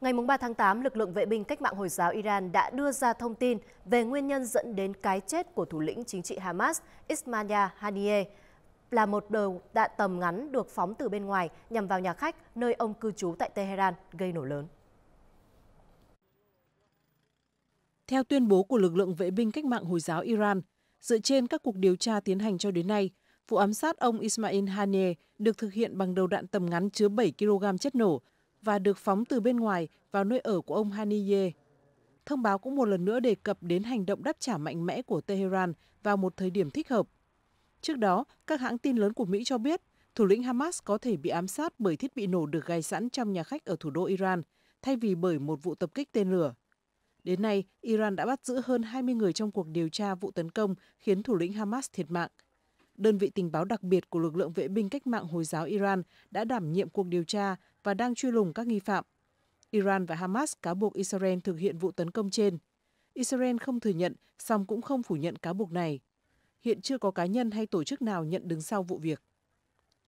Ngày 3 tháng 8, lực lượng vệ binh cách mạng Hồi giáo Iran đã đưa ra thông tin về nguyên nhân dẫn đến cái chết của thủ lĩnh chính trị Hamas Ismail Haniyeh là một đầu đạn tầm ngắn được phóng từ bên ngoài nhằm vào nhà khách nơi ông cư trú tại Tehran gây nổ lớn. Theo tuyên bố của lực lượng vệ binh cách mạng Hồi giáo Iran, dựa trên các cuộc điều tra tiến hành cho đến nay, vụ ám sát ông Ismail Haniyeh được thực hiện bằng đầu đạn tầm ngắn chứa 7 kg chất nổ – và được phóng từ bên ngoài vào nơi ở của ông Haniyeh. Thông báo cũng một lần nữa đề cập đến hành động đáp trả mạnh mẽ của Tehran vào một thời điểm thích hợp. Trước đó, các hãng tin lớn của Mỹ cho biết thủ lĩnh Hamas có thể bị ám sát bởi thiết bị nổ được gài sẵn trong nhà khách ở thủ đô Iran, thay vì bởi một vụ tập kích tên lửa. Đến nay, Iran đã bắt giữ hơn 20 người trong cuộc điều tra vụ tấn công khiến thủ lĩnh Hamas thiệt mạng – đơn vị tình báo đặc biệt của lực lượng vệ binh cách mạng Hồi giáo Iran đã đảm nhiệm cuộc điều tra và đang truy lùng các nghi phạm. Iran và Hamas cáo buộc Israel thực hiện vụ tấn công trên. Israel không thừa nhận, song cũng không phủ nhận cáo buộc này. Hiện chưa có cá nhân hay tổ chức nào nhận đứng sau vụ việc.